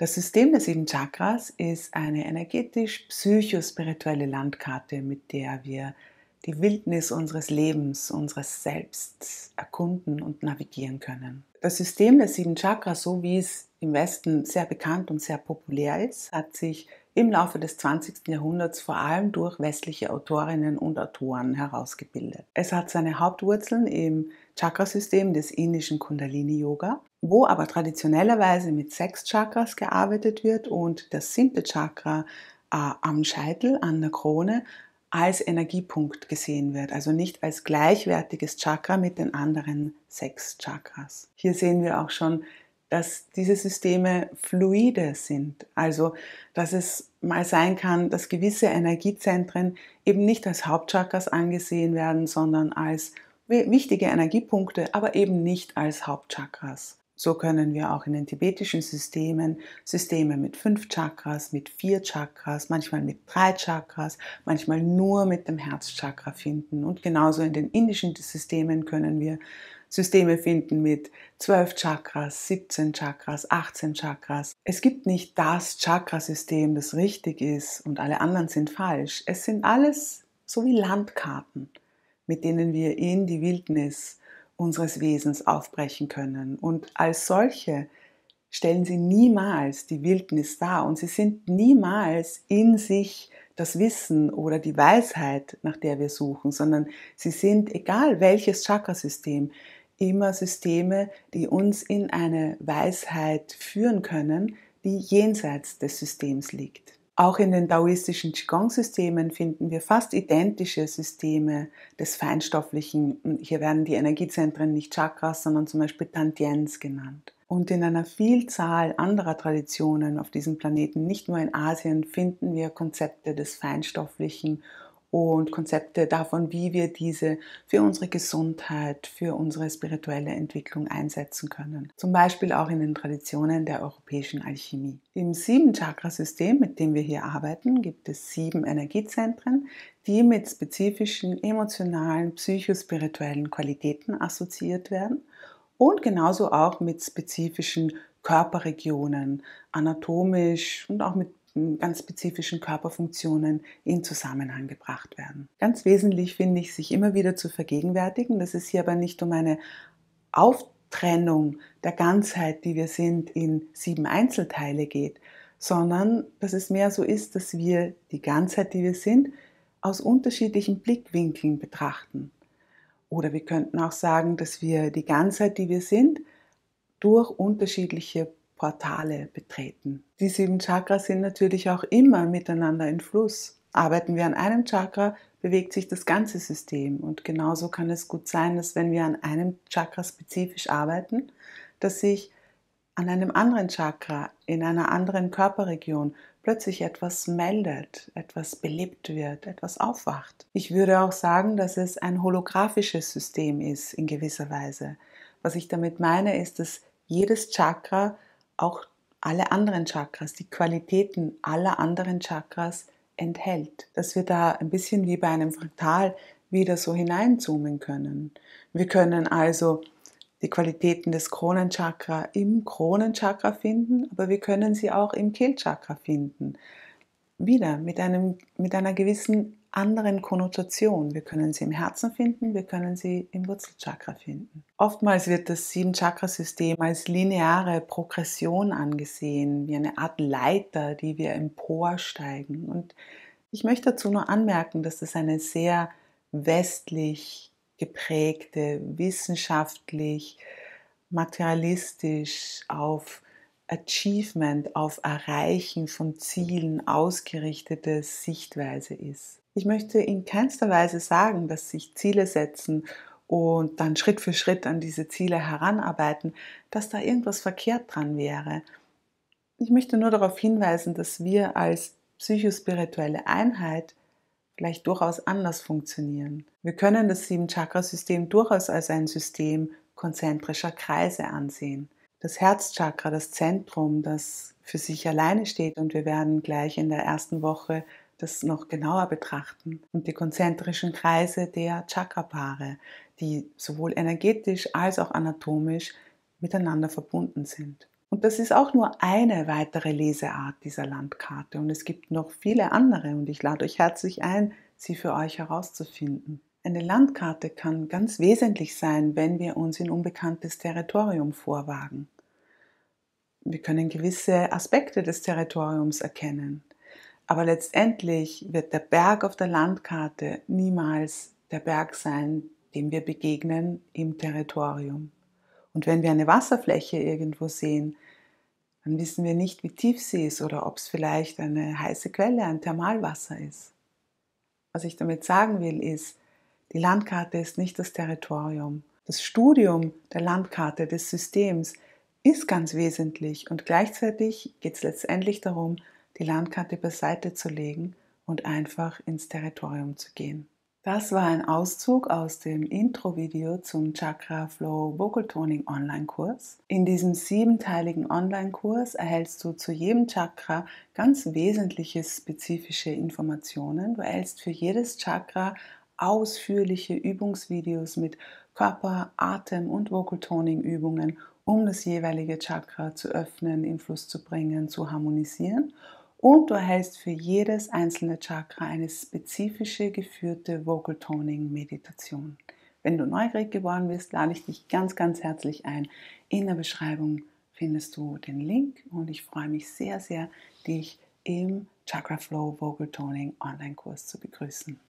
Das System der sieben Chakras ist eine energetisch-psychospirituelle Landkarte, mit der wir die Wildnis unseres Lebens, unseres Selbst erkunden und navigieren können. Das System der sieben Chakras, so wie es im Westen sehr bekannt und sehr populär ist, hat sich im Laufe des 20. Jahrhunderts vor allem durch westliche Autorinnen und Autoren herausgebildet. Es hat seine Hauptwurzeln im Chakrasystem des indischen Kundalini-Yoga wo aber traditionellerweise mit sechs Chakras gearbeitet wird und das siebte Chakra äh, am Scheitel, an der Krone, als Energiepunkt gesehen wird, also nicht als gleichwertiges Chakra mit den anderen sechs Chakras. Hier sehen wir auch schon, dass diese Systeme fluide sind, also dass es mal sein kann, dass gewisse Energiezentren eben nicht als Hauptchakras angesehen werden, sondern als wichtige Energiepunkte, aber eben nicht als Hauptchakras. So können wir auch in den tibetischen Systemen Systeme mit fünf Chakras, mit vier Chakras, manchmal mit drei Chakras, manchmal nur mit dem Herzchakra finden. Und genauso in den indischen Systemen können wir Systeme finden mit zwölf Chakras, 17 Chakras, 18 Chakras. Es gibt nicht das Chakrasystem, das richtig ist und alle anderen sind falsch. Es sind alles so wie Landkarten, mit denen wir in die Wildnis unseres Wesens aufbrechen können. Und als solche stellen sie niemals die Wildnis dar und sie sind niemals in sich das Wissen oder die Weisheit, nach der wir suchen, sondern sie sind, egal welches Chakrasystem, immer Systeme, die uns in eine Weisheit führen können, die jenseits des Systems liegt. Auch in den taoistischen Qigong-Systemen finden wir fast identische Systeme des Feinstofflichen. Hier werden die Energiezentren nicht Chakras, sondern zum Beispiel Tantiens genannt. Und in einer Vielzahl anderer Traditionen auf diesem Planeten, nicht nur in Asien, finden wir Konzepte des Feinstofflichen und Konzepte davon, wie wir diese für unsere Gesundheit, für unsere spirituelle Entwicklung einsetzen können. Zum Beispiel auch in den Traditionen der europäischen Alchemie. Im Sieben-Chakra-System, mit dem wir hier arbeiten, gibt es sieben Energiezentren, die mit spezifischen emotionalen, psychospirituellen Qualitäten assoziiert werden und genauso auch mit spezifischen Körperregionen, anatomisch und auch mit ganz spezifischen Körperfunktionen in Zusammenhang gebracht werden. Ganz wesentlich finde ich, sich immer wieder zu vergegenwärtigen, dass es hier aber nicht um eine Auftrennung der Ganzheit, die wir sind, in sieben Einzelteile geht, sondern dass es mehr so ist, dass wir die Ganzheit, die wir sind, aus unterschiedlichen Blickwinkeln betrachten. Oder wir könnten auch sagen, dass wir die Ganzheit, die wir sind, durch unterschiedliche Portale betreten. Die sieben Chakras sind natürlich auch immer miteinander in Fluss. Arbeiten wir an einem Chakra, bewegt sich das ganze System. Und genauso kann es gut sein, dass wenn wir an einem Chakra spezifisch arbeiten, dass sich an einem anderen Chakra, in einer anderen Körperregion plötzlich etwas meldet, etwas belebt wird, etwas aufwacht. Ich würde auch sagen, dass es ein holographisches System ist in gewisser Weise. Was ich damit meine, ist, dass jedes Chakra auch alle anderen Chakras, die Qualitäten aller anderen Chakras enthält. Dass wir da ein bisschen wie bei einem Fraktal wieder so hineinzoomen können. Wir können also die Qualitäten des Kronenchakra im Kronenchakra finden, aber wir können sie auch im Kehlchakra finden. Wieder mit, einem, mit einer gewissen anderen Konnotation. Wir können sie im Herzen finden, wir können sie im Wurzelchakra finden. Oftmals wird das Sieben-Chakra-System als lineare Progression angesehen, wie eine Art Leiter, die wir emporsteigen. Und ich möchte dazu nur anmerken, dass das eine sehr westlich geprägte, wissenschaftlich, materialistisch auf Achievement, auf Erreichen von Zielen ausgerichtete Sichtweise ist. Ich möchte in keinster Weise sagen, dass sich Ziele setzen und dann Schritt für Schritt an diese Ziele heranarbeiten, dass da irgendwas verkehrt dran wäre. Ich möchte nur darauf hinweisen, dass wir als psychospirituelle Einheit vielleicht durchaus anders funktionieren. Wir können das Sieben-Chakra-System durchaus als ein System konzentrischer Kreise ansehen das Herzchakra, das Zentrum, das für sich alleine steht. Und wir werden gleich in der ersten Woche das noch genauer betrachten. Und die konzentrischen Kreise der Chakrapaare, die sowohl energetisch als auch anatomisch miteinander verbunden sind. Und das ist auch nur eine weitere Leseart dieser Landkarte. Und es gibt noch viele andere. Und ich lade euch herzlich ein, sie für euch herauszufinden. Eine Landkarte kann ganz wesentlich sein, wenn wir uns in unbekanntes Territorium vorwagen. Wir können gewisse Aspekte des Territoriums erkennen, aber letztendlich wird der Berg auf der Landkarte niemals der Berg sein, dem wir begegnen im Territorium. Und wenn wir eine Wasserfläche irgendwo sehen, dann wissen wir nicht, wie tief sie ist oder ob es vielleicht eine heiße Quelle, ein Thermalwasser ist. Was ich damit sagen will, ist, die Landkarte ist nicht das Territorium. Das Studium der Landkarte des Systems ist ganz wesentlich und gleichzeitig geht es letztendlich darum, die Landkarte beiseite zu legen und einfach ins Territorium zu gehen. Das war ein Auszug aus dem Intro-Video zum Chakra Flow Vocal Toning Online-Kurs. In diesem siebenteiligen Online-Kurs erhältst du zu jedem Chakra ganz wesentliche spezifische Informationen. Du erhältst für jedes Chakra ausführliche Übungsvideos mit Körper-, Atem- und Vocal-Toning-Übungen, um das jeweilige Chakra zu öffnen, in Fluss zu bringen, zu harmonisieren. Und du erhältst für jedes einzelne Chakra eine spezifische geführte Vocal Toning Meditation. Wenn du neugierig geworden bist, lade ich dich ganz, ganz herzlich ein. In der Beschreibung findest du den Link und ich freue mich sehr, sehr, dich im Chakra Flow Vocal Toning Online Kurs zu begrüßen.